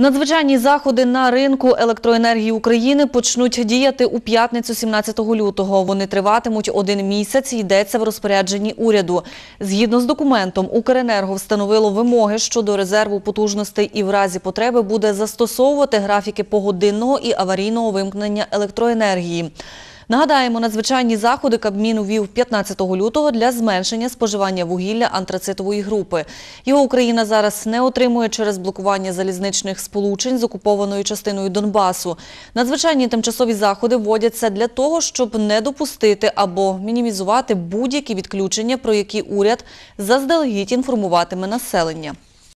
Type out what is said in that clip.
Надзвичайні заходи на ринку електроенергії України почнуть діяти у п'ятницю 17 лютого. Вони триватимуть один місяць. Йдеться в розпорядженні уряду. Згідно з документом, Укренерго встановило вимоги щодо резерву потужностей і в разі потреби буде застосовувати графіки погодинного і аварійного вимкнення електроенергії. Нагадаємо, надзвичайні заходи Кабмін увів 15 лютого для зменшення споживання вугілля антрацитової групи. Його Україна зараз не отримує через блокування залізничних сполучень з окупованою частиною Донбасу. Надзвичайні тимчасові заходи вводяться для того, щоб не допустити або мінімізувати будь-які відключення, про які уряд заздалегідь інформуватиме населення.